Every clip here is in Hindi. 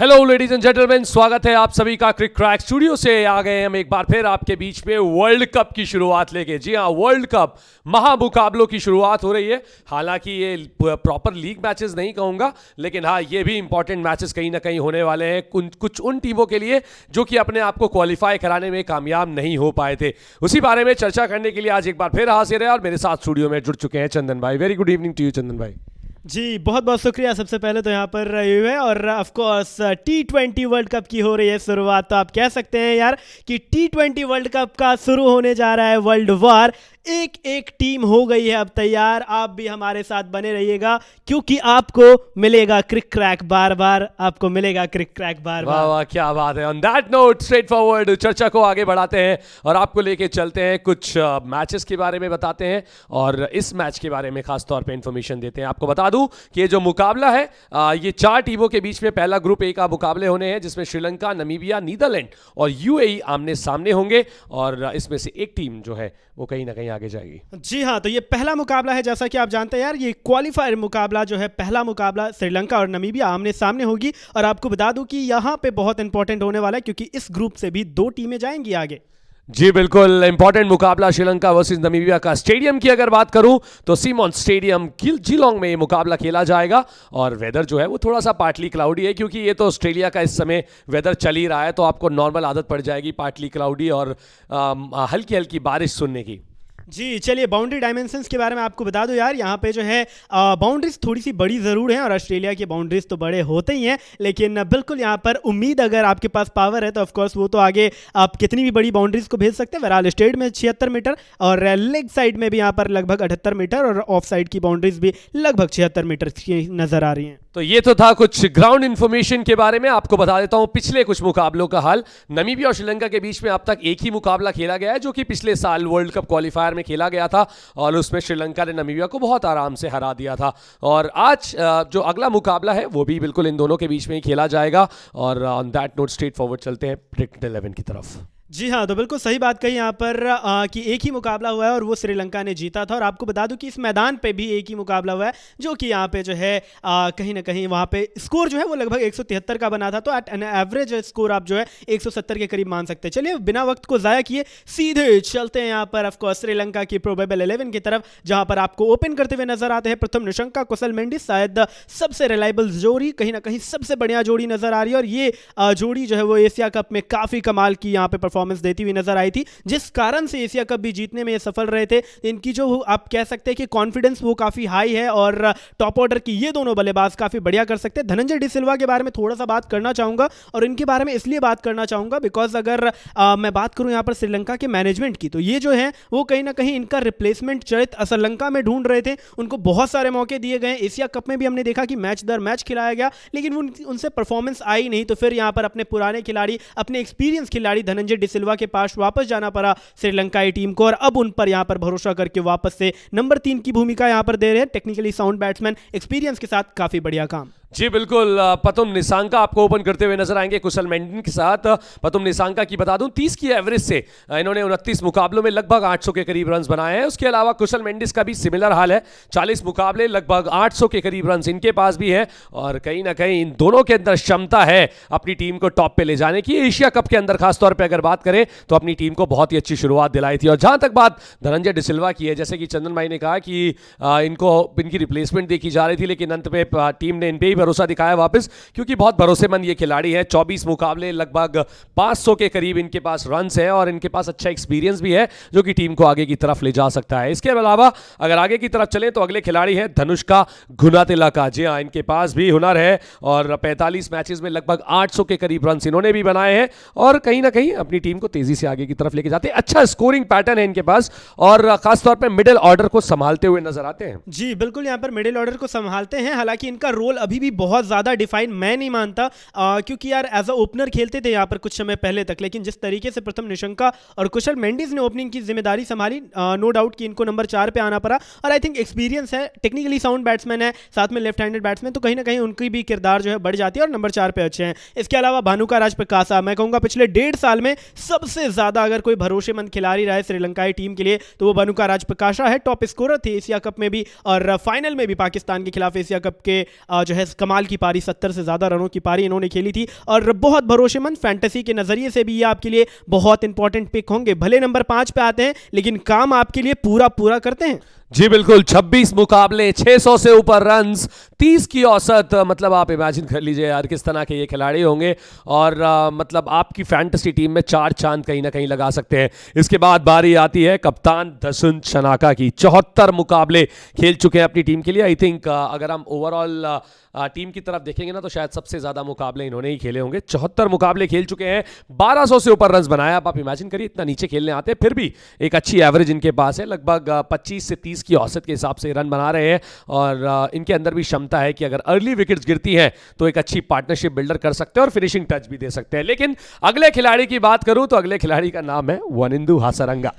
हेलो लेडीज एंड जेंटलमैन स्वागत है आप सभी का क्रिक क्रैक स्टूडियो से आ गए हम एक बार फिर आपके बीच में वर्ल्ड कप की शुरुआत लेके जी हाँ वर्ल्ड कप महामुकाबलों की शुरुआत हो रही है हालांकि ये प्रॉपर लीग मैचेस नहीं कहूंगा लेकिन हाँ ये भी इंपॉर्टेंट मैचेस कहीं ना कहीं होने वाले हैं कुछ उन टीमों के लिए जो कि अपने आप को क्वालिफाई कराने में कामयाब नहीं हो पाए थे उसी बारे में चर्चा करने के लिए आज एक बार फिर हाजिर है और मेरे साथ स्टूडियो में जुड़ चुके हैं चंदन भाई very good evening to you Chandan भाई जी बहुत बहुत शुक्रिया सबसे पहले तो यहाँ पर यू है और of course T twenty world cup की हो रही है शुरुआत तो आप कह सकते हैं यार कि टी ट्वेंटी वर्ल्ड कप का शुरू होने जा रहा है वर्ल्ड वार एक एक टीम हो गई है अब तैयार आप भी हमारे साथ बने रहिएगा क्योंकि आपको मिलेगा क्रिक क्रैक बार बार आपको मिलेगा क्रिक क्रैक बार बार वाह क्या बात है on that note straight forward चर्चा को आगे बढ़ाते हैं और आपको लेके चलते हैं कुछ मैचेस के बारे में बताते हैं और इस मैच के बारे में खासतौर पर इंफॉर्मेशन देते हैं आपको बता दू कि ये जो मुकाबला है ये चार टीमों के बीच में पहला ग्रुप ए का मुकाबले होने हैं जिसमें श्रीलंका नमीबिया नीदरलैंड और यूएई e आमने सामने होंगे और इसमें से एक टीम जो है वो कहीं ना कहीं आगे जाएगी जी हाँ तो ये पहला मुकाबला है जैसा कि आप जानते हैं यार ये क्वालिफायर मुकाबला जो है पहला मुकाबला श्रीलंका और नमीबिया आमने सामने होगी और आपको बता दूं कि यहाँ पे बहुत इंपॉर्टेंट होने वाला है क्योंकि इस ग्रुप से भी दो टीमें जाएंगी आगे जी बिल्कुल इंपॉर्टेंट मुकाबला श्रीलंका वर्सेस नमीबिया का स्टेडियम की अगर बात करूं तो सीमॉन स्टेडियम जिलोंग में ये मुकाबला खेला जाएगा और वेदर जो है वो थोड़ा सा पार्टली क्लाउडी है क्योंकि ये तो ऑस्ट्रेलिया का इस समय वेदर चल ही रहा है तो आपको नॉर्मल आदत पड़ जाएगी पार्टली क्लाउडी और आ, हल्की हल्की बारिश सुनने की जी चलिए बाउंड्री डायमेंशंस के बारे में आपको बता दो यार यहाँ पे जो है बाउंड्रीज थोड़ी सी बड़ी ज़रूर हैं और ऑस्ट्रेलिया की बाउंड्रीज तो बड़े होते ही हैं लेकिन बिल्कुल यहाँ पर उम्मीद अगर आपके पास पावर है तो ऑफकोर्स वो तो आगे आप कितनी भी बड़ी बाउंड्रीज को भेज सकते हैं वराल स्टेट में छिहत्तर मीटर और लेग साइड में भी यहाँ पर लगभग अठहत्तर मीटर और ऑफ साइड की बाउंड्रीज भी लगभग छिहत्तर मीटर की नज़र आ रही हैं तो ये तो था कुछ ग्राउंड इन्फॉर्मेशन के बारे में आपको बता देता हूं पिछले कुछ मुकाबलों का हाल नमीबिया और श्रीलंका के बीच में अब तक एक ही मुकाबला खेला गया है जो कि पिछले साल वर्ल्ड कप क्वालिफायर में खेला गया था और उसमें श्रीलंका ने नमीबिया को बहुत आराम से हरा दिया था और आज जो अगला मुकाबला है वो भी बिल्कुल इन दोनों के बीच में ही खेला जाएगा और on that note straight forward चलते हैं प्रिक्ट इलेवन की तरफ जी हाँ तो बिल्कुल सही बात कही यहाँ पर आ, कि एक ही मुकाबला हुआ है और वो श्रीलंका ने जीता था और आपको बता दूं कि इस मैदान पे भी एक ही मुकाबला हुआ है जो कि यहाँ पे जो है आ, कहीं ना कहीं वहाँ पे स्कोर जो है वो लगभग 173 का बना था तो एट एन एवरेज स्कोर आप जो है 170 के करीब मान सकते हैं चलिए बिना वक्त को ज़ाया किए सीधे चलते हैं यहाँ पर ऑफकोर्स श्रीलंका की प्रोबेबल इलेवन की तरफ जहाँ पर आपको ओपन करते हुए नजर आते हैं प्रथम निशंका कुशल मेंडी शायद सबसे रिलायबल जोड़ी कहीं ना कहीं सबसे बढ़िया जोड़ी नजर आ रही है और ये जोड़ी जो है वो एशिया कप में काफ़ी कमाल की यहाँ पर परफॉर्म परफॉर्मेंस देती हुई नजर आई थी जिस कारण से एशिया कप भी जीतने में ये सफल रहे थे इनकी जो आप कह सकते हैं कि कॉन्फिडेंस वो काफ़ी हाई है और टॉप ऑर्डर की ये दोनों बल्लेबाज काफ़ी बढ़िया कर सकते हैं धनंजय डिसिल्वा के बारे में थोड़ा सा बात करना चाहूँगा और इनके बारे में इसलिए बात करना चाहूंगा बिकॉज अगर आ, मैं बात करूं यहाँ पर श्रीलंका के मैनेजमेंट की तो ये जो है वो कहीं ना कहीं इनका रिप्लेसमेंट चरित श्रीलंका में ढूंढ रहे थे उनको बहुत सारे मौके दिए गए एशिया कप में भी हमने देखा कि मैच दर मैच खिलाया गया लेकिन उन, उनसे परफॉर्मेंस आई नहीं तो फिर यहाँ पर अपने पुराने खिलाड़ी अपने एक्सपीरियंस खिलाड़ी धनंजय सिल्वा के पास वापस जाना पड़ा श्रीलंका टीम को और अब उन पर यहां पर भरोसा करके वापस से नंबर तीन की भूमिका यहां पर दे रहे हैं टेक्निकली साउंड बैट्समैन एक्सपीरियंस के साथ काफ़ी बढ़िया काम जी बिल्कुल पतुम निशांका आपको ओपन करते हुए नजर आएंगे कुशल मेंडन के साथ पतुम निशांका की बता दूं 30 की एवरेज से इन्होंने उनतीस मुकाबलों में लगभग 800 के करीब रन बनाए हैं उसके अलावा कुशल मेंडिस का भी सिमिलर हाल है 40 मुकाबले लगभग 800 के करीब रन इनके पास भी है और कहीं ना कहीं इन दोनों के अंदर क्षमता है अपनी टीम को टॉप पर ले जाने की एशिया कप के अंदर खासतौर पर अगर बात करें तो अपनी टीम को बहुत ही अच्छी शुरुआत दिलाई थी और जहां तक बात धनंजय डिसिल्वा की है जैसे कि चंदन भाई ने कहा कि इनको इनकी रिप्लेसमेंट देखी जा रही थी लेकिन अंत में टीम ने इन पर भरोसा दिखाया वापस क्योंकि बहुत भरोसेमंद ये खिलाड़ी है चौबीस मुकाबले लगभग पाँच के करीब इनके पास रन है और इनके पास अच्छा एक्सपीरियंस भी है जो कि टीम को आगे की तरफ ले जा सकता है इसके अलावा अगर आगे की तरफ चले तो अगले खिलाड़ी है धनुष्का घुनातिला का जी हाँ इनके पास भी हुनर है और 45 मैचेस में लगभग 800 के करीब रन इन्होंने भी बनाए हैं और कहीं ना कहीं अपनी टीम को तेजी से आगे की तरफ लेके जाते हैं अच्छा स्कोरिंग पैटर्न है इनके पास और खासतौर पर मिडिल ऑर्डर को संभालते हुए नजर आते हैं जी बिल्कुल यहाँ पर मिडिल ऑर्डर को संभालते हैं हालांकि इनका रोल अभी भी भी बहुत ज़्यादा डिफाइन मैं नहीं मानता आ, क्योंकि यार एज अ ओपनर खेलते थे यहाँ पर कुछ समय पहले तक लेकिन जिस तरीके से प्रथम निशंका और कुशल मेंडिस ने ओपनिंग की जिम्मेदारी संभाली नो डाउट कि इनको नंबर चार पर आना पड़ा और आई थिंक एक्सपीरियंस है टेक्निकली साउंड बैट्समैन है साथ में लेफ्ट हैंडेड बैट्समैन तो कहीं ना कहीं उनकी भी किरदार जो है बढ़ जाती है और नंबर चार पर अच्छे हैं इसके अलावा भानुका राज प्रकाशा मैं कहूँगा पिछले डेढ़ साल में सबसे ज़्यादा अगर कोई भरोसेमंद खिलाड़ी रहा है श्रीलंकाई टीम के लिए तो वो भानुका राज प्रकाशा है टॉप स्कोरर थे एशिया कप में भी और फाइनल में भी पाकिस्तान के खिलाफ एशिया कप के जो है कमाल की पारी सत्तर से ज़्यादा रनों की पारी इन्होंने खेली थी और बहुत भरोसेमंद फैंटेसी के नज़रिए से भी ये आपके लिए बहुत इंपॉर्टेंट पिक होंगे भले नंबर पांच पे आते हैं लेकिन काम आपके लिए पूरा पूरा करते हैं जी बिल्कुल 26 मुकाबले 600 से ऊपर रन तीस की औसत मतलब आप इमेजिन कर लीजिए यार किस तरह के ये खिलाड़ी होंगे और आ, मतलब आपकी फैंटेसी टीम में चार चांद कहीं ना कहीं लगा सकते हैं इसके बाद बारी आती है कप्तान धसुन शनाका की चौहत्तर मुकाबले खेल चुके हैं अपनी टीम के लिए आई थिंक अगर हम ओवरऑल टीम की तरफ देखेंगे ना तो शायद सबसे ज्यादा मुकाबले इन्होंने ही खेले होंगे चौहत्तर मुकाबले खेल चुके हैं बारह से ऊपर रन बनाया आप इमेजिन करिए इतना नीचे खेलने आते हैं फिर भी एक अच्छी एवरेज इनके पास है लगभग पच्चीस से तीस की औसत के हिसाब से रन बना रहे हैं और इनके अंदर भी क्षमता बनता है कि अगर अर्ली विकेट गिरती है तो एक अच्छी पार्टनरशिप बिल्डर कर सकते हैं और फिनिशिंग टच भी दे सकते हैं लेकिन अगले खिलाड़ी की बात करूं तो अगले खिलाड़ी का नाम है वनिंदु हासरंगा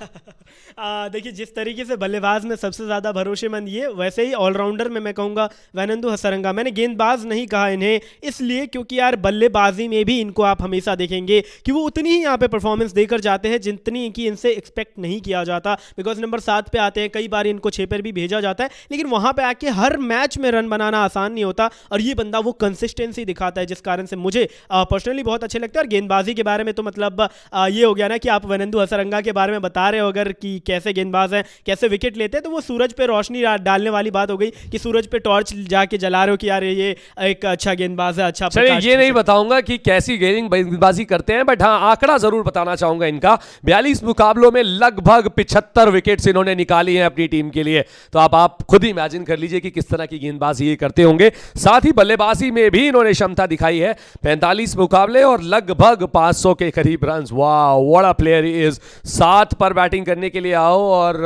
देखिए जिस तरीके से बल्लेबाज में सबसे ज़्यादा भरोसेमंद ये वैसे ही ऑलराउंडर में मैं कहूँगा वैनंदू हसरंगा मैंने गेंदबाज नहीं कहा इन्हें इसलिए क्योंकि यार बल्लेबाजी में भी इनको आप हमेशा देखेंगे कि वो उतनी ही यहाँ पे परफॉर्मेंस देकर जाते हैं जितनी कि इनसे एक्सपेक्ट नहीं किया जाता बिकॉज नंबर सात पे आते हैं कई बार इनको छः पर भी भेजा जाता है लेकिन वहाँ पर आके हर मैच में रन बनाना आसान नहीं होता और ये बंदा वो कंसिस्टेंसी दिखाता है जिस कारण से मुझे पर्सनली बहुत अच्छे लगता है और गेंदबाजी के बारे में तो मतलब ये हो गया ना कि आप वैनंदू हसरंगा के बारे में बता रहे हो अगर कि कैसे गेंदबाज हैं कैसे विकेट लेते हैं तो वो सूरज पे रोशनी डालने वाली बात हो गई कि सूरज पे टॉर्च जाके जला रहे हो कि यार ये एक अच्छा गेंदबाज है अच्छा चलिए ये नहीं बताऊंगा कि कैसी गेंदिंग गेंदबाजी करते हैं बट हाँ आंकड़ा जरूर बताना चाहूंगा इनका बयालीस मुकाबलों में लगभग पिछहत्तर विकेट इन्होंने निकाली है अपनी टीम के लिए तो आप आप खुद ही इमेजिन कर लीजिए कि किस तरह की गेंदबाजी ये करते होंगे साथ ही बल्लेबाजी में भी इन्होंने क्षमता दिखाई है पैंतालीस मुकाबले और लगभग पांच के करीब रन वाह वड़ा प्लेयर इज सात पर बैटिंग करने के लिए आओ और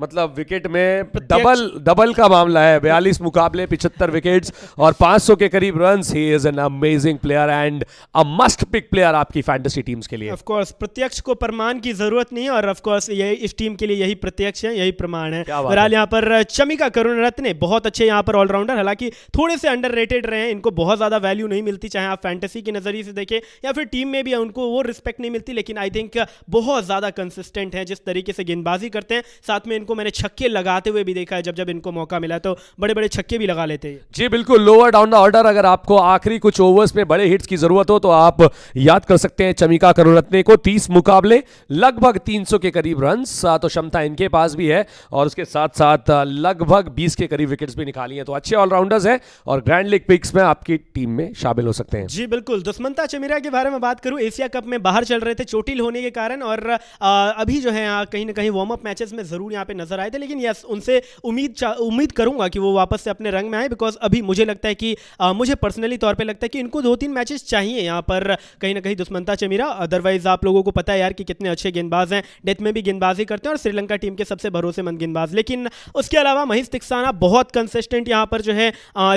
मतलब विकेट में डबल डबल का मामला है बयालीस मुकाबले पिछहत्तर विकेट्स और 500 के करीब run he is an amazing player and a must pick player आपकी फैंटेसी टीम्स के लिए ऑफ कोर्स प्रत्यक्ष को प्रमाण की जरूरत नहीं और ऑफ कोर्स यही इस टीम के लिए यही प्रत्यक्ष है यही प्रमाण है बहरहाल यहाँ पर चमिका करुण रत्न बहुत अच्छे यहाँ पर ऑलराउंडर हालांकि थोड़े से अंडर रहे हैं इनको बहुत ज्यादा वैल्यू नहीं मिलती चाहे आप फैंटेसी के नजरिए से देखें या फिर टीम में भी उनको वो रिस्पेक्ट नहीं मिलती लेकिन आई थिंक बहुत ज्यादा कंसिस्टेंट है जिस तरीके से गेंदबाजी करते हैं साथ में इनको मैंने छक्के लगाते हुए भी देखा है जब जब इनको मौका मिला तो बड़े बड़े छक्के भी लगा लेते हैं जी बिल्कुल लोअर डाउन द ऑर्डर अगर आपको आखिरी कुछ ओवर्स में बड़े हिट्स की जरूरत हो तो आप याद कर सकते हैं चमिका करुणरत्ने को तीस मुकाबले लगभग तीन के करीब रन तो क्षमता इनके पास भी है और उसके साथ साथ लगभग बीस के करीब विकेट भी निकाली है तो अच्छे ऑलराउंडर्स है और ग्रैंड लीग पिक्स में आपकी टीम में शामिल हो सकते हैं जी बिल्कुल दुष्मंता चमेरा के बारे में बात करूं एशिया कप में बाहर चल रहे थे चोटिल होने के कारण और अभी जो है कहीं ना कहीं वार्म अप मैचेस में जरूर यहाँ पे नजर आए थे लेकिन यस उनसे उम्मीद उम्मीद करूंगा कि वो वापस से अपने रंग में आए बिकॉज अभी मुझे लगता है कि आ, मुझे पर्सनली तौर पे लगता है कि इनको दो तीन मैचेस चाहिए यहाँ पर कहीं ना कहीं दुश्मनता चमीरा अदरवाइज आप लोगों को पता है यार कि कितने अच्छे गेंदबाज हैं डेथ में भी गेंदबाजी करते हैं और श्रीलंका टीम के सबसे भरोसेमंद गेंदबाज लेकिन उसके अलावा महेश तिकसाना बहुत कंसिस्टेंट यहाँ पर जो है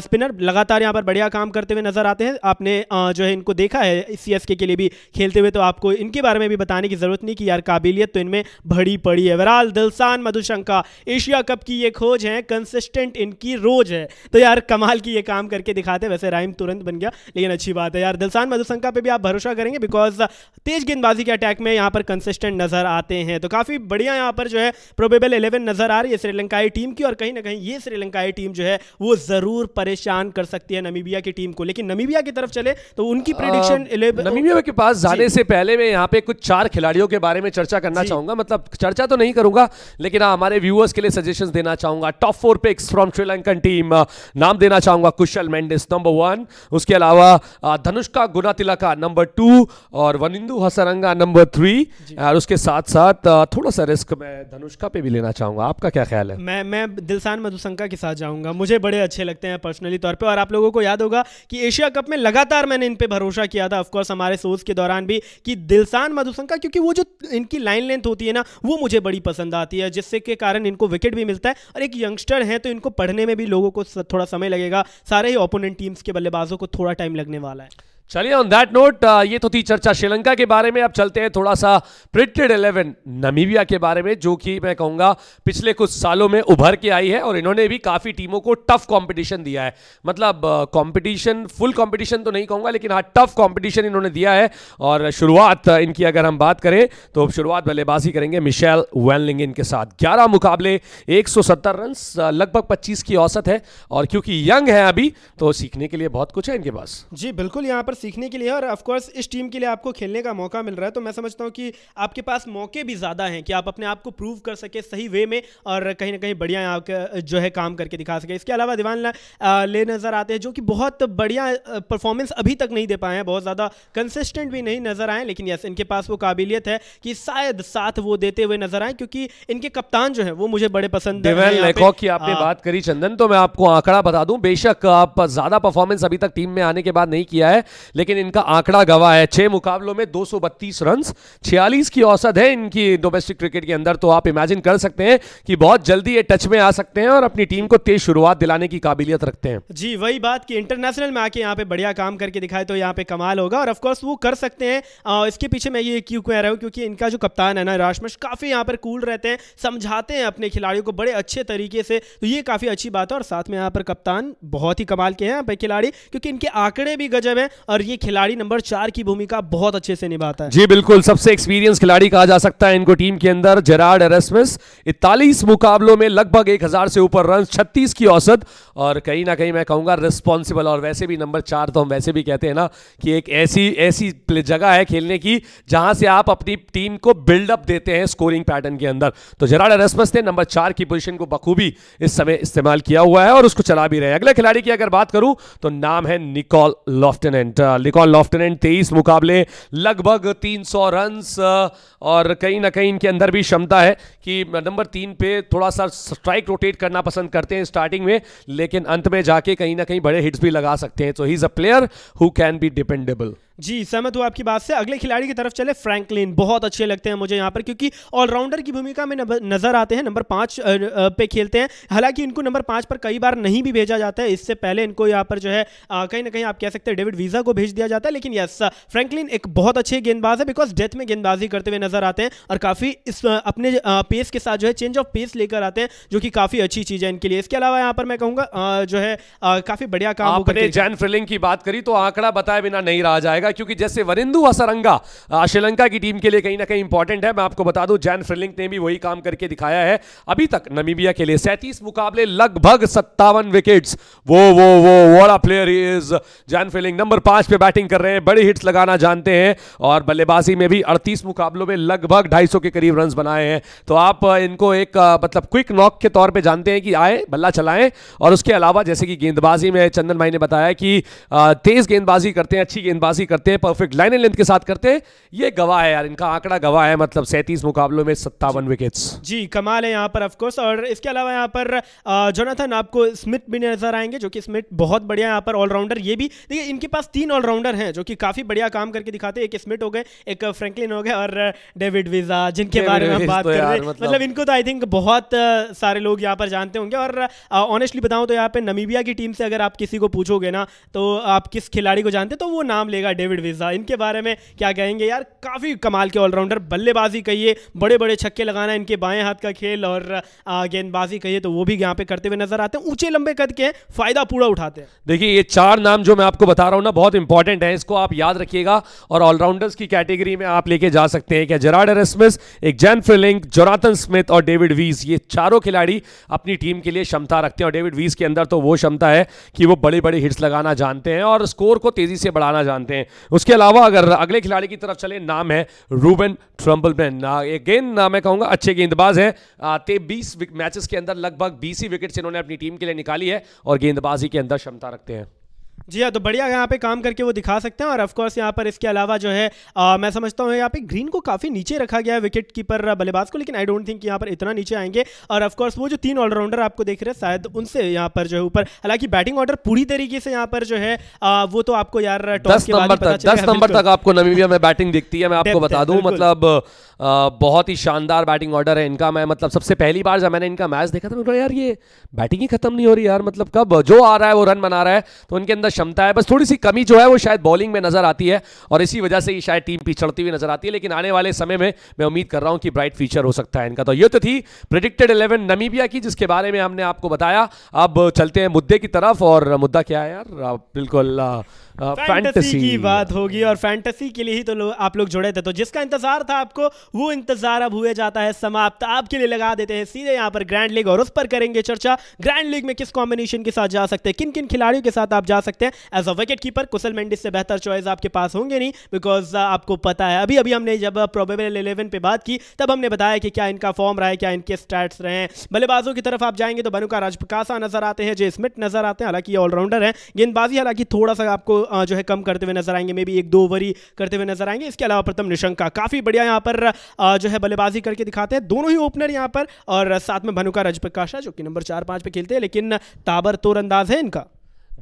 स्पिनर लगातार यहाँ पर बढ़िया काम करते हुए नजर आते हैं आपने जो है इनको देखा है सी के लिए भी खेलते हुए तो आपको इनके बारे में भी बताने की जरूरत नहीं कि यार काबिलियत तो इनमें भड़ी पड़ी है बहरहाल दिलसान मधुश शंका एशिया कप की ये खोज है कंसिस्टेंट इनकी रोज है तो यार कमाल की ये काम करके दिखाते वैसे राइम तुरंत बन गया लेकिन अच्छी बात है यार दिलसान मधुशंका पे भी आप भरोसा करेंगे बिकॉज तेज गेंदबाजी के अटैक में यहाँ पर कंसिस्टेंट नजर आते हैं तो काफ़ी बढ़िया यहाँ पर जो है प्रोबेबल इलेवन नजर आ रही है श्रीलंकाई टीम की और कहीं ना कहीं ये श्रीलंकाई टीम जो है वो ज़रूर परेशान कर सकती है नमीबिया की टीम को लेकिन नमीबिया की तरफ चले तो उनकी प्रिडिक्शन हाँ, नमीबिया के पास जाने से पहले मैं यहाँ पे कुछ चार खिलाड़ियों के बारे में चर्चा करना चाहूंगा मतलब चर्चा तो नहीं करूंगा लेकिन हाँ हमारे व्यूअर्स के लिए सजेशंस देना चाहूंगा top four picks from Sri Lankan team नाम देना चाहूंगा कुशल मेंडिस नंबर वन उसके अलावा uh, Danushka Gunathilaka number two और वनिंदु हसरंगा नंबर थ्री और उसके साथ साथ uh, थोड़ा सा रिस्क मैं धनुष्का पे भी लेना चाहूंगा आपका क्या ख्याल है मैं मैं दिलसान मधुशंका के साथ जाऊंगा मुझे बड़े अच्छे लगते हैं पर्सनली तौर पर और आप लोगों को याद होगा कि एशिया कप में लगातार मैंने इन पर भरोसा किया था ऑफकोर्स हमारे सोच के दौरान भी कि दिलसान मधुशंका क्योंकि वो जो इनकी लाइन लेंथ होती है ना वो मुझे बड़ी पसंद आती है जिससे जिसके कारण इनको विकेट भी मिलता है और एक यंगस्टर है तो इनको पढ़ने में भी लोगों को थोड़ा समय लगेगा सारे ही ओपोनेंट टीम्स के बल्लेबाजों को थोड़ा टाइम लगने वाला है चलिए ऑन दैट नोट ये तो थी चर्चा श्रीलंका के बारे में अब चलते हैं थोड़ा सा प्रिंटेड इलेवन नमीबिया के बारे में जो कि मैं कहूंगा पिछले कुछ सालों में उभर के आई है और इन्होंने भी काफ़ी टीमों को टफ कंपटीशन दिया है मतलब कंपटीशन फुल कंपटीशन तो नहीं कहूंगा लेकिन हाँ टफ कंपटीशन इन्होंने दिया है और शुरुआत uh, इनकी अगर हम बात करें तो शुरुआत बल्लेबाजी करेंगे मिशेल वेनलिंग इनके साथ ग्यारह मुकाबले एक रन uh, लगभग पच्चीस की औसत है और क्योंकि यंग है अभी तो सीखने के लिए बहुत कुछ है इनके पास जी बिल्कुल यहाँ पर सीखने के लिए और ऑफकोर्स इस टीम के लिए आपको खेलने का मौका मिल रहा है तो मैं समझता हूँ कि आपके पास मौके भी ज़्यादा हैं कि आप अपने आप को प्रूव कर सके सही वे में और कहीं ना कहीं बढ़िया आप जो है काम करके दिखा सके इसके अलावा दीवान ले नज़र आते हैं जो कि बहुत बढ़िया परफॉर्मेंस अभी तक नहीं दे पाए हैं बहुत ज़्यादा कंसिस्टेंट भी नहीं नज़र आए लेकिन यस इनके पास वो काबिलियत है कि शायद साथ वो देते हुए नज़र आए क्योंकि इनके कप्तान जो है वो मुझे बड़े पसंद है की आपने हाँ। बात करी चंदन तो मैं आपको आंकड़ा बता दूं बेशक आप ज्यादा परफॉर्मेंस अभी तक टीम में आने के बाद नहीं किया है लेकिन इनका आंकड़ा गवाह है छह मुकाबलों में दो रन छियालीस की औसत है इनकी डोमेस्टिक क्रिकेट के अंदर तो आप इमेजिन कर सकते हैं कि बहुत जल्दी ये टच में आ सकते हैं और अपनी टीम को तेज शुरुआत दिलाने की काबिलियत रखते हैं जी वही बात कि इंटरनेशनल में आके यहाँ पे बढ़िया काम करके दिखाए तो यहाँ पे कमाल होगा और ऑफकोर्स वो कर सकते हैं आ, इसके पीछे मैं ये क्यों कह रहा हूँ क्योंकि इनका जो कप्तान है ना राशमश काफ़ी यहाँ पर कूल रहते हैं समझाते हैं अपने खिलाड़ियों को बड़े अच्छे तरीके से तो ये काफ़ी अच्छी बात है और साथ में यहाँ पर कप्तान बहुत ही कमाल के हैं खिलाड़ी क्योंकि इनके आंकड़े भी गजब है और और ये खिलाड़ी नंबर चार की भूमिका बहुत अच्छे से निभाता है जी बिल्कुल सबसे एक्सपीरियंस खिलाड़ी कहा जा सकता है इनको टीम के अंदर जेराड एरसमिस इकतालीस मुकाबलों में लगभग एक से ऊपर रन छत्तीस की औसत और कहीं ना कहीं मैं कहूंगा रिस्पॉन्सिबल और वैसे भी नंबर चार तो हम वैसे भी कहते हैं ना कि एक ऐसी ऐसी जगह है खेलने की जहां से आप अपनी टीम को बिल्डअप देते हैं स्कोरिंग पैटर्न के अंदर तो जेराड एरसमस ने नंबर चार की पोजीशन को बखूबी इस समय इस्तेमाल किया हुआ है और उसको चला भी रहे अगले खिलाड़ी की अगर बात करूं तो नाम है निकोल लॉफ्टनेंट निकॉल लॉफ्टनेंट तेईस मुकाबले लगभग 300 रन्स और कहीं ना कहीं इनके अंदर भी क्षमता है कि नंबर तीन पे थोड़ा सा स्ट्राइक रोटेट करना पसंद करते हैं स्टार्टिंग में लेकिन अंत में जाके कहीं ना कहीं बड़े हिट्स भी लगा सकते हैं तो he is a player who can be dependable जी सहमत हुआ आपकी बात से अगले खिलाड़ी की तरफ चले फ्रैंकलिन बहुत अच्छे लगते हैं मुझे यहाँ पर क्योंकि ऑलराउंडर की भूमिका में नजर आते हैं नंबर पाँच पे खेलते हैं हालांकि इनको नंबर पाँच पर कई बार नहीं भी भेजा जाता है इससे पहले इनको यहाँ पर जो है कहीं ना कहीं आप कह सकते हैं डेविड वीज़ा को भेज दिया जाता है लेकिन यस फ्रैंकलिन एक बहुत अच्छे गेंदबाज है बिकॉज डेथ में गेंदबाजी करते हुए नजर आते हैं और काफ़ी इस अपने पेस के साथ जो है चेंज ऑफ पेस लेकर आते हैं जो कि काफ़ी अच्छी चीज़ है इनके लिए इसके अलावा यहाँ पर मैं कहूँगा जो है काफ़ी बढ़िया काम जैन फ्रिलिंग की बात करी तो आंकड़ा बताए बिना नहीं रहा जाएगा रहेगा क्योंकि जैसे वरिंदु असरंगा श्रीलंका की टीम के लिए कहीं ना कहीं इंपॉर्टेंट है मैं आपको बता दूं जैन फ्रिलिंग ने भी वही काम करके दिखाया है अभी तक नमीबिया के लिए सैंतीस मुकाबले लगभग सत्तावन विकेट वो वो वो वाला player is Jan Frylinck number पांच पे बैटिंग कर रहे हैं बड़ी हिट्स लगाना जानते हैं और बल्लेबाजी में भी अड़तीस मुकाबलों में लगभग ढाई के करीब रन बनाए हैं तो आप इनको एक मतलब क्विक नॉक के तौर पर जानते हैं कि आए बल्ला चलाएं और उसके अलावा जैसे कि गेंदबाजी में चंदन भाई ने बताया कि तेज गेंदबाजी करते हैं अच्छी गेंदबाजी करते करते हैं परफेक्ट लाइन एंड लेंथ के साथ करते हैं ये गवाह है यार इनका आंकड़ा गवाह है मतलब सैंतीस मुकाबलों में सत्तावन विकेट्स जी कमाल है यहाँ पर ऑफकोर्स और इसके अलावा यहाँ पर जोनाथन आपको स्मिथ भी नजर आएंगे जो कि स्मिथ बहुत बढ़िया यहाँ पर ऑलराउंडर ये भी देखिए इनके पास तीन ऑलराउंडर हैं जो कि काफी बढ़िया काम करके दिखाते हैं एक स्मिथ हो गए एक फ्रेंकलिन हो गए और डेविड विजा जिनके बारे में बात कर तो रहे हैं मतलब, मतलब इनको तो आई थिंक बहुत सारे लोग यहाँ पर जानते होंगे और ऑनेस्टली बताऊँ तो यहाँ पे नमीबिया की टीम से अगर आप किसी को पूछोगे ना तो आप किस खिलाड़ी को जानते तो वो नाम लेगा डेविड डेविड विजा इनके बारे में क्या कहेंगे यार काफ़ी कमाल के ऑलराउंडर बल्लेबाजी कहिए बड़े बड़े छक्के लगाना इनके बाएं हाथ का खेल और गेंदबाजी कहिए तो वो भी यहाँ पे करते हुए नजर आते हैं ऊंचे लंबे कद के फायदा पूरा उठाते हैं देखिए ये चार नाम जो मैं आपको बता रहा हूँ ना बहुत इंपॉर्टेंट है इसको आप याद रखिएगा और ऑलराउंडर्स की कैटेगरी में आप लेके जा सकते हैं क्या जराड एरसमिस एक जैन फिलिंग जोनाथन स्मिथ और डेविड वीज ये चारों खिलाड़ी अपनी टीम के लिए क्षमता रखते हैं और डेविड वीज के अंदर तो वो क्षमता है कि वो बड़े बड़े हिट्स लगाना जानते हैं और स्कोर को तेजी से बढ़ाना जानते हैं उसके अलावा अगर अगले खिलाड़ी की तरफ चले नाम है रूबन ट्रम्बलमैन अगेन नाम मैं कहूंगा अच्छे गेंदबाज हैं आते बीस मैचेस के अंदर लगभग बीस ही विकेट्स इन्होंने अपनी टीम के लिए निकाली है और गेंदबाजी के अंदर क्षमता रखते हैं जी हाँ तो बढ़िया यहाँ पे काम करके वो दिखा सकते हैं और कोर्स यहाँ पर इसके अलावा जो है आ, मैं समझता हूँ यहाँ पे ग्रीन को काफ़ी नीचे रखा गया है विकेट कीपर बल्लेबाज को लेकिन आई डोंट थिंक यहाँ पर इतना नीचे आएंगे और कोर्स वो जो तीन ऑलराउंडर आपको देख रहे हैं शायद उनसे यहाँ पर जो है ऊपर हालांकि बैटिंग ऑर्डर पूरी तरीके से यहाँ पर जो है आ, वो तो आपको यार दस नंबर तक दस नंबर तक आपको नमीबिया में बैटिंग दिखती है मैं आपको बता दू मतलब बहुत ही शानदार बैटिंग ऑर्डर है इनका मैं मतलब सबसे पहली बार जब मैंने इनका मैच देखा था यार ये बैटिंग ही खत्म नहीं हो रही यार मतलब कब जो आ रहा है वो रन बना रहा है तो उनके अंदर क्षमता है बस थोड़ी सी कमी जो है वो शायद बॉलिंग में नजर आती है और इसी वजह से ही शायद टीम पिछड़ती हुई नजर आती है लेकिन आने वाले समय में मैं उम्मीद कर रहा हूं कि ब्राइट फ्यूचर हो सकता है इनका तो ये तो थी प्रिडिक्टेड इलेवन नमीबिया की जिसके बारे में हमने आपको बताया अब चलते हैं मुद्दे की तरफ और मुद्दा क्या है यार बिल्कुल फैंटेसी की बात होगी और फैंटेसी के लिए ही तो लो, आप लोग जुड़े थे तो जिसका इंतजार था आपको वो इंतजार अब हुए जाता है समाप्त आपके लिए लगा देते हैं सीधे यहाँ पर ग्रैंड लीग और उस पर करेंगे चर्चा ग्रैंड लीग में किस कॉम्बिनेशन के साथ जा सकते हैं किन किन खिलाड़ियों के साथ आप जा सकते हैं as a wicket keeper Kusal Mendis से बेहतर चॉइस आपके पास होंगे नहीं बिकॉज uh, आपको पता है अभी अभी हमने जब प्रोबेबल uh, इलेवन पे बात की तब हमने बताया कि क्या इनका फॉर्म रहा है क्या इनके स्टैट्स रहे हैं बल्लेबाजों की तरफ आप जाएंगे तो बनुका राजपकाशा नजर आते हैं जे स्मिथ नजर आते हैं हालांकि ऑलराउंडर है गेंदबाजी हालांकि थोड़ा सा आपको जो है कम करते हुए नजर आएंगे मे बी एक दो ओवर ही करते हुए नजर आएंगे इसके अलावा प्रथम निशंका काफ़ी बढ़िया यहाँ पर जो है बल्लेबाजी करके दिखाते हैं दोनों ही ओपनर यहाँ पर और साथ में भनुका रजप्रकाशा जो कि नंबर चार पाँच पे खेलते हैं लेकिन ताबर तोर अंदाज है इनका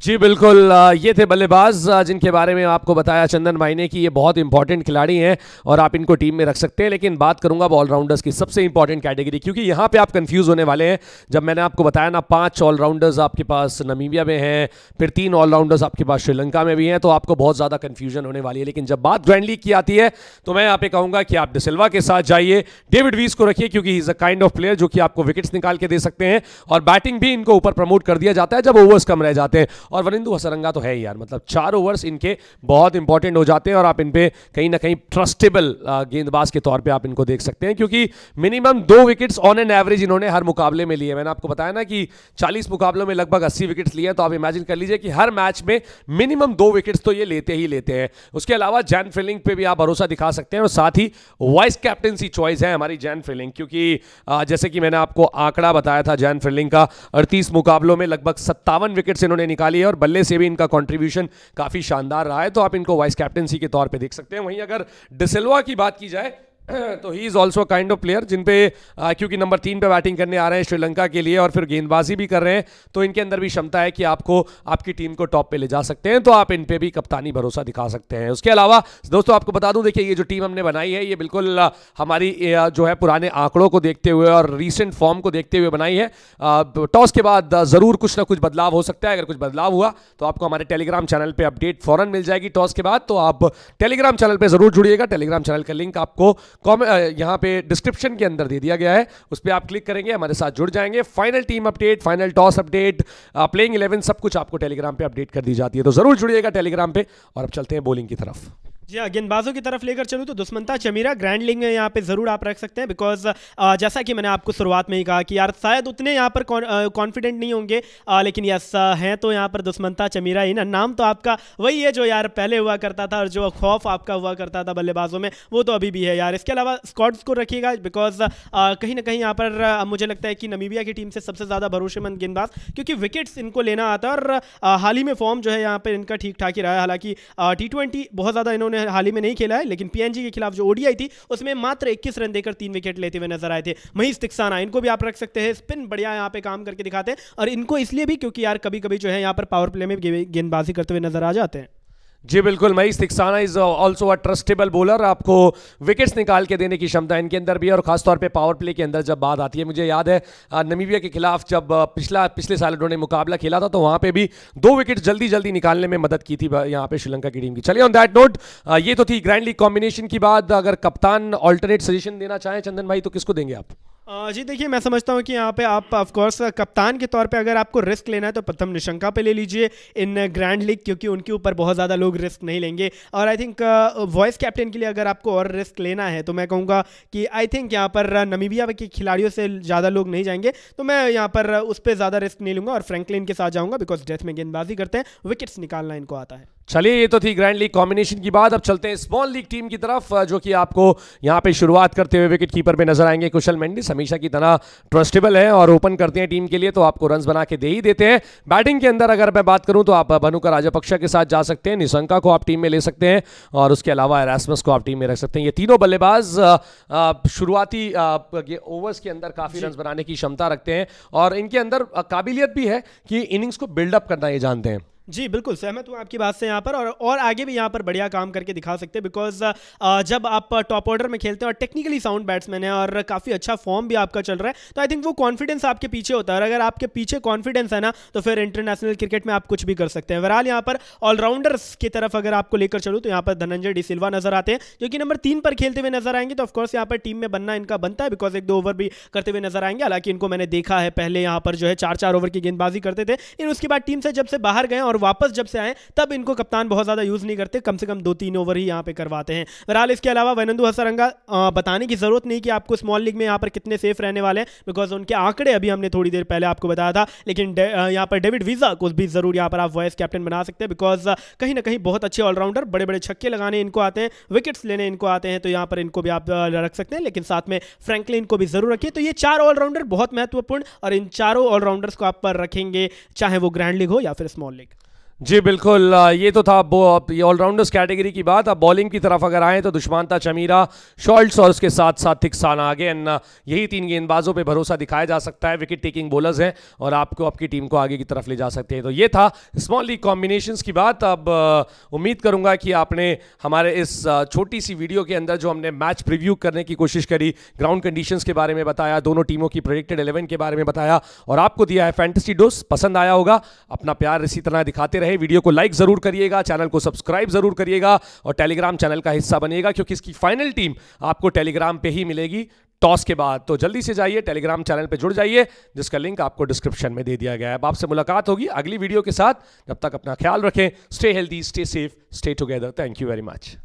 जी बिल्कुल ये थे बल्लेबाज जिनके बारे में आपको बताया चंदन भाई ने कि ये बहुत इंपॉर्टेंट खिलाड़ी हैं और आप इनको टीम में रख सकते हैं लेकिन बात करूंगा ऑलराउंडर्स की सबसे इंपॉर्टेंट कैटेगरी क्योंकि यहाँ पे आप कंफ्यूज होने वाले हैं जब मैंने आपको बताया ना पांच ऑलराउंडर्स आपके पास नमीबिया में हैं फिर तीन ऑलराउंडर्स आपके पास श्रीलंका में भी हैं तो आपको बहुत ज़्यादा कन्फ्यूजन होने वाली है लेकिन जब बात ग्रैंड लीग की आती है तो मैं यहाँ पे कहूँगा कि आप डिसल्वा के साथ जाइए डेविड वीस को रखिए क्योंकि is a kind of player जो कि आपको विकेट्स निकाल के दे सकते हैं और बैटिंग भी इनको ऊपर प्रमोट कर दिया जाता है जब ओवर्स कम रह जाते हैं और वरिंदु हसरंगा तो है ही यार मतलब चार ओवर्स इनके बहुत इंपॉर्टेंट हो जाते हैं और आप इन पर कहीं ना कहीं ट्रस्टेबल गेंदबाज के तौर पर आप इनको देख सकते हैं क्योंकि मिनिमम दो विकेट्स ऑन एन एवरेज इन्होंने हर मुकाबले में लिए मैंने आपको बताया ना कि चालीस मुकाबलों में लगभग अस्सी विकेट्स लिए तो आप इमेजिन कर लीजिए कि हर मैच में मिनिमम दो विकेट्स तो ये लेते ही लेते हैं उसके अलावा जैन फिलिंग पे भी आप भरोसा दिखा सकते हैं और साथ ही वाइस कैप्टनसी चॉइस है हमारी जैन फिलिंग क्योंकि जैसे कि मैंने आपको आंकड़ा बताया था जैन फिलिंग का अड़तीस मुकाबलों में लगभग सत्तावन विकेट्स इन्होंने निकाली है और बल्ले से भी इनका कॉन्ट्रीब्यूशन काफ़ी शानदार रहा है तो आप इनको वाइस कैप्टनसी के तौर पर देख सकते हैं वहीं अगर डिसल्वा की बात की जाए तो he is also kind of player जिन पे क्योंकि नंबर तीन पे बैटिंग करने आ रहे हैं श्रीलंका के लिए और फिर गेंदबाजी भी कर रहे हैं तो इनके अंदर भी क्षमता है कि आपको आपकी टीम को टॉप पे ले जा सकते हैं तो आप इन पे भी कप्तानी भरोसा दिखा सकते हैं उसके अलावा दोस्तों आपको बता दूं देखिए ये जो टीम हमने बनाई है ये बिल्कुल हमारी जो है पुराने आंकड़ों को देखते हुए और रिसेंट फॉर्म को देखते हुए बनाई है टॉस के बाद ज़रूर कुछ ना कुछ बदलाव हो सकता है अगर कुछ बदलाव हुआ तो आपको हमारे टेलीग्राम चैनल पर अपडेट फ़ौरन मिल जाएगी टॉस के बाद तो आप टेलीग्राम चैनल पर ज़रूर जुड़िएगा टेलीग्राम चैनल का लिंक आपको यहाँ पे डिस्क्रिप्शन के अंदर दे दिया गया है उस पर आप क्लिक करेंगे हमारे साथ जुड़ जाएंगे final team update final toss update playing eleven सब कुछ आपको टेलीग्राम पे अपडेट कर दी जाती है तो जरूर जुड़िएगा टेलीग्राम पे और अब चलते हैं बोलिंग की तरफ जी हाँ गेंदबाजों की तरफ लेकर चलूँ तो दुश्मनता चमीरा ग्रैंड लिंग में यहाँ पे ज़रूर आप रख सकते हैं बिकॉज जैसा कि मैंने आपको शुरुआत में ही कहा कि यार शायद उतने यहाँ पर कॉन्फिडेंट नहीं होंगे आ, लेकिन यस हैं तो यहाँ पर दुश्मनता चमीरा ही ना नाम तो आपका वही है जो यार पहले हुआ करता था और जो खौफ आपका हुआ करता था बल्लेबाजों में वो तो अभी भी है यार इसके अलावा स्कॉट्स को रखिएगा बिकॉज कहीं ना कहीं यहाँ पर मुझे लगता है कि नमीबिया की टीम से सबसे ज़्यादा भरोसेमंद गेंदबाज क्योंकि विकेट्स इनको लेना आता है और हाल ही में फॉर्म जो है यहाँ पर इनका ठीक ठाक ही रहा है हालांकि टी बहुत ज़्यादा इन्होंने उन्होंने हाल ही में नहीं खेला है लेकिन पीएनजी के खिलाफ जो ओडीआई थी उसमें मात्र इक्कीस रन देकर तीन विकेट लेते हुए नजर आए थे महीश तिक्साना इनको भी आप रख सकते हैं स्पिन बढ़िया यहाँ पे काम करके दिखाते हैं और इनको इसलिए भी क्योंकि यार कभी कभी जो है यहाँ पर पावर प्ले में गेंदबाजी करते हुए नजर आ जाते हैं जी बिल्कुल Maheesh Theekshana is also a trustable bowler आपको विकेट्स निकाल के देने की क्षमता इनके अंदर भी है और खासतौर पे पावर प्ले के अंदर जब बात आती है मुझे याद है नमीबिया के खिलाफ जब पिछला पिछले साल उन्होंने मुकाबला खेला था तो वहाँ पे भी दो विकेट जल्दी जल्दी निकालने में मदद की थी यहाँ पे श्रीलंका की टीम की चलिए ऑन दैट नोट ये तो थी ग्रैंड लीग कॉम्बिनेशन की बात अगर कप्तान ऑल्टरनेट सजेशन देना चाहें चंदन भाई तो किसको देंगे आप जी देखिए मैं समझता हूँ कि यहाँ पे आप ऑफ कोर्स कप्तान के तौर पे अगर आपको रिस्क लेना है तो प्रथम निशंका पे ले लीजिए इन ग्रैंड लीग क्योंकि उनके ऊपर बहुत ज़्यादा लोग रिस्क नहीं लेंगे और आई थिंक वॉइस कैप्टन के लिए अगर आपको और रिस्क लेना है तो मैं कहूँगा कि आई थिंक यहाँ पर नमीबिया के खिलाड़ियों से ज़्यादा लोग नहीं जाएंगे तो मैं यहाँ पर उस पर ज़्यादा रिस्क नहीं लूँगा और फ्रेंकलिन के साथ जाऊँगा बिकॉज डेथ में गेंदबाजी करते हैं विकेट्स निकालना इनको आता है चलिए ये तो थी ग्रैंड लीग कॉम्बिनेशन की बात अब चलते हैं स्मॉल लीग टीम की तरफ जो कि आपको यहाँ पे शुरुआत करते हुए विकेट कीपर पर नजर आएंगे कुशल मेंडिस हमेशा की तरह ट्रस्टेबल है और ओपन करते हैं टीम के लिए तो आपको रन बना के दे ही देते हैं बैटिंग के अंदर अगर मैं बात करूँ तो आप बनुका राजापक्षा के साथ जा सकते हैं निशंका को आप टीम में ले सकते हैं और उसके अलावा एरासमस को आप टीम में रख सकते हैं ये तीनों बल्लेबाज शुरुआती ओवर्स के अंदर काफ़ी रन बनाने की क्षमता रखते हैं और इनके अंदर काबिलियत भी है कि इनिंग्स को बिल्डअप करना ये जानते हैं जी बिल्कुल सहमत हूँ आपकी बात से यहाँ पर और और आगे भी यहाँ पर बढ़िया काम करके दिखा सकते हैं बिकॉज जब आप टॉप ऑर्डर में खेलते हैं और टेक्निकली साउंड बैट्समैन है और काफ़ी अच्छा फॉर्म भी आपका चल रहा है तो आई थिंक वो कॉन्फिडेंस आपके पीछे होता है और अगर आपके पीछे कॉन्फिडेंस है ना तो फिर इंटरनेशनल क्रिकेट में आप कुछ भी कर सकते हैं बहरहाल यहाँ पर ऑलराउंडर्स की तरफ अगर आपको लेकर चलूँ तो यहाँ पर धनंजय डी सिल्वा नजर आते हैं जो कि नंबर तीन पर खेलते हुए नजर आएंगे तो ऑफकोर्स यहाँ पर टीम में बनना इनका बनता है बिकॉज एक दो ओवर भी करते हुए नजर आएंगे हालांकि इनको मैंने देखा है पहले यहाँ पर जो है चार चार ओवर की गेंदबाजी करते थे लेकिन उसके बाद टीम से जब से बाहर गए और और वापस जब से आए तब इनको कप्तान बहुत ज़्यादा यूज़ नहीं करते कम से कम दो तीन ओवर ही यहाँ पे करवाते हैं बहरहाल इसके अलावा वैनंदू हसरंगा बताने की ज़रूरत नहीं कि आपको स्मॉल लीग में यहाँ पर कितने सेफ रहने वाले हैं बिकॉज उनके आंकड़े अभी हमने थोड़ी देर पहले आपको बताया था लेकिन यहाँ पर डेविड वीज़ा को भी ज़रूर यहाँ पर आप वाइस कैप्टन बना सकते हैं बिकॉज कहीं ना कहीं बहुत अच्छे ऑलराउंडर बड़े बड़े छक्के लगाने इनको आते हैं विकेट्स लेने इनको आते हैं तो यहाँ पर इनको भी आप रख सकते हैं लेकिन साथ में फ्रैंकलिन को भी ज़रूर रखिए तो ये चार ऑलराउंडर बहुत महत्वपूर्ण और इन चारों ऑलराउंडर्स को आप पर रखेंगे चाहे वो ग्रैंड लीग हो या फिर स्मॉल लीग जी बिल्कुल ये तो था ये ऑलराउंडर्स कैटेगरी की बात अब बॉलिंग की तरफ अगर आए तो दुश्मानता चमीरा शॉल्ट्स और उसके साथ साथ थिकसाना आगे एंड यही तीन गेंदबाजों पे भरोसा दिखाया जा सकता है विकेट टेकिंग बॉलर्स हैं और आपको आपकी टीम को आगे की तरफ ले जा सकते हैं तो ये था स्मॉल लीग कॉम्बिनेशन की बात अब उम्मीद करूँगा कि आपने हमारे इस छोटी सी वीडियो के अंदर जो हमने मैच प्रिव्यू करने की कोशिश करी ग्राउंड कंडीशन के बारे में बताया दोनों टीमों की प्रोडिक्टेड एलेवन के बारे में बताया और आपको दिया है फैंटेसी डोज पसंद आया होगा अपना प्यार इसी तरह दिखाते रहे रहे वीडियो को लाइक जरूर करिएगा चैनल को सब्सक्राइब जरूर करिएगा और टेलीग्राम चैनल का हिस्सा बनिएगा क्योंकि इसकी फाइनल टीम आपको टेलीग्राम पे ही मिलेगी टॉस के बाद तो जल्दी से जाइए टेलीग्राम चैनल पे जुड़ जाइए जिसका लिंक आपको डिस्क्रिप्शन में दे दिया गया है अब आपसे मुलाकात होगी अगली वीडियो के साथ जब तक अपना ख्याल रखें stay healthy stay safe stay together thank you very much